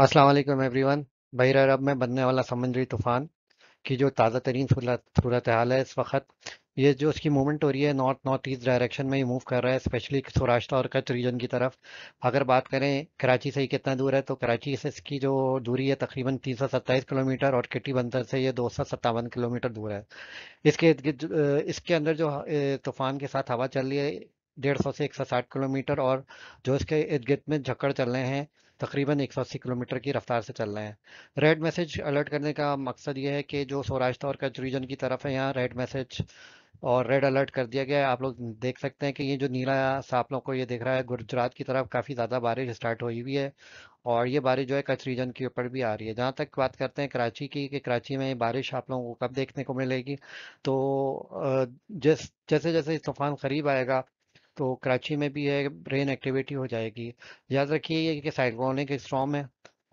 Aslam every one बहर अरब में बनने वाला समुद्री तूफ़ान की जो ताज़ा तरीन सूरत हाल है इस वक्त ये जो उसकी मूवमेंट हो रही है नॉर्थ नॉर्थ ईस्ट डायरेक्शन में ही मूव कर रहा है स्पेशली सौराष्ट्र और कच्छ रीजन की तरफ अगर बात करें कराची से ही कितना दूर है तो कराची से इसकी जो दूरी है तकरीबन तीन सौ सत्ताईस किलोमीटर और किटी बंदर से ये दो सौ सत्तावन किलोमीटर दूर है इसके इसके अंदर जो तूफ़ान के साथ हवा चल रही है डेढ़ सौ से एक सौ साठ किलोमीटर और जो इसके इर्द गिर्द में झक्कड़ चल रहे हैं तकरीबन एक सौ अस्सी किलोमीटर की रफ्तार से चल रहे हैं रेड मैसेज अलर्ट करने का मकसद ये है कि जो सौराष्ट्र और कच्छ रीजन की तरफ है यहाँ रेड मैसेज और रेड अलर्ट कर दिया गया है आप लोग देख सकते हैं कि ये जो नीला सा आप लोग को ये देख रहा है गुजरात की तरफ काफ़ी ज़्यादा बारिश स्टार्ट हुई हुई है और ये बारिश जो है कच्छ रीजन के ऊपर भी आ रही है जहाँ तक बात करते हैं कराची की कि कराची में बारिश आप लोगों को कब देखने को मिलेगी तो जिस जैसे जैसे तूफान करीब आएगा तो कराची में भी है रेन एक्टिविटी हो जाएगी याद रखिए कि साइक्लोनिक स्ट्रॉम है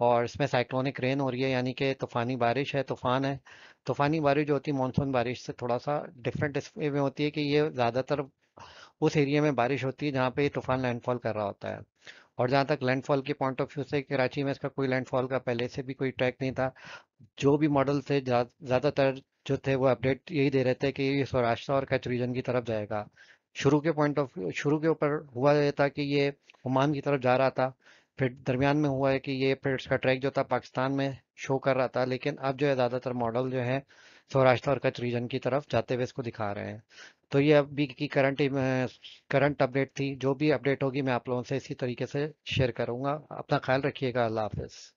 और इसमें साइक्लोनिक रेन हो रही है यानी कि तूफ़ानी बारिश है तूफ़ान है तूफ़ानी बारिश जो होती है मानसून बारिश से थोड़ा सा डिफरेंट इस में होती है कि ये ज़्यादातर उस एरिया में बारिश होती है जहाँ पे ये तूफ़ान लैंडफॉल कर रहा होता है और जहाँ तक लैंडफॉल के पॉइंट ऑफ व्यू से कराची में इसका कोई लैंडफॉल का पहले से भी कोई ट्रैक नहीं था जो भी मॉडल थे ज़्यादातर जो थे वो अपडेट यही दे रहे थे कि ये सौराष्ट्र और कच्छ रीजन की तरफ जाएगा शुरू के पॉइंट ऑफ व्यू शुरू के ऊपर हुआ यह था कि ये ओमान की तरफ जा रहा था फिर दरमियान में हुआ है कि ये फिर इसका ट्रैक जो था पाकिस्तान में शो कर रहा था लेकिन अब जो है ज़्यादातर मॉडल जो है सौराष्ट्र और कच्छ रीजन की तरफ जाते हुए इसको दिखा रहे हैं तो ये अभी की करंट करंट अपडेट थी जो भी अपडेट होगी मैं आप लोगों से इसी तरीके से शेयर करूँगा अपना ख्याल रखिएगा अल्लाह हाफिज़